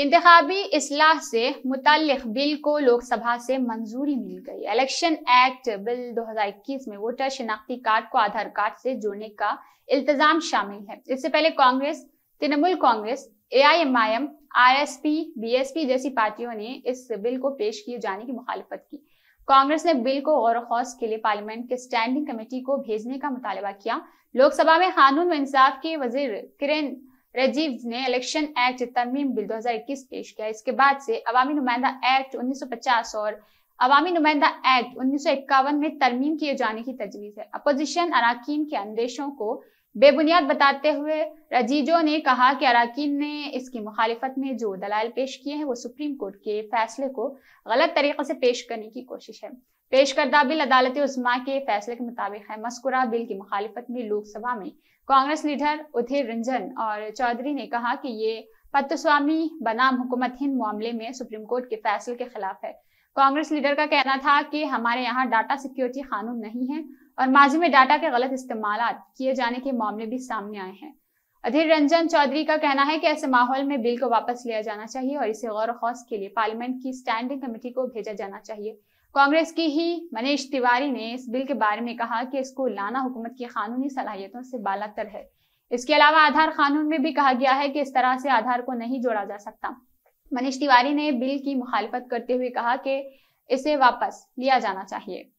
इंतबी असलाह से मुतल बिल को लोकसभा से मंजूरी मिल गई इलेक्शन एक्ट बिल 2021 में वोटर शिनाख्ती कार्ड को आधार कार्ड से जोड़ने का इल्तजाम शामिल है इससे पहले Congress Trinamool Congress A I M I M R S P B S P जैसी पार्टियों ने इस बिल को पेश किए जाने की मुखालफत की कांग्रेस ने बिल को गौर खौस के लिए पार्लियामेंट के स्टैंडिंग कमेटी को भेजने का मुतालबा किया लोकसभा में कानून व इंसाफ के वजीर किरण रजीव ने इलेक्शन एक्ट तरमीम बिल 2021 पेश किया इसके बाद से अवामी नुमाइंदा एक्ट 1950 और अवामी नुमाइंदा एक्ट उन्नीस में तरमीम किए जाने की तजवीज़ है अपोजिशन अरकान के अंदेशों को बेबुनियाद बताते हुए रजीजो ने कहा कि अरकान ने इसकी मुखालिफत में जो दलाल पेश किए हैं वो सुप्रीम कोर्ट के फैसले को गलत तरीके से पेश करने की कोशिश है पेश करदा बिल अदालत उस्मा के फैसले के मुताबिक है मस्कुरा बिल की मुखालिफत में लोकसभा में कांग्रेस लीडर उधिर रंजन और चौधरी ने कहा कि ये पत्तस्वामी बनाम हुकूमत हिंद मामले में सुप्रीम कोर्ट के फैसले के खिलाफ है कांग्रेस लीडर का कहना था कि हमारे यहाँ डाटा सिक्योरिटी कानून नहीं है और माजी में डाटा के गलत इस्तेमाल किए जाने के मामले भी सामने आए हैं अधीर रंजन चौधरी का कहना है कि ऐसे माहौल में बिल को वापस लिया जाना चाहिए और इसे गौर खौस के लिए पार्लियामेंट की स्टैंडिंग कमेटी को भेजा जाना चाहिए कांग्रेस की ही मनीष तिवारी ने इस बिल के बारे में कहा कि इसको लाना हुकूमत की कानूनी सलाहियतों से बालातर है इसके अलावा आधार कानून में भी कहा गया है कि इस तरह से आधार को नहीं जोड़ा जा सकता मनीष तिवारी ने बिल की मुखालफत करते हुए कहा कि इसे वापस लिया जाना चाहिए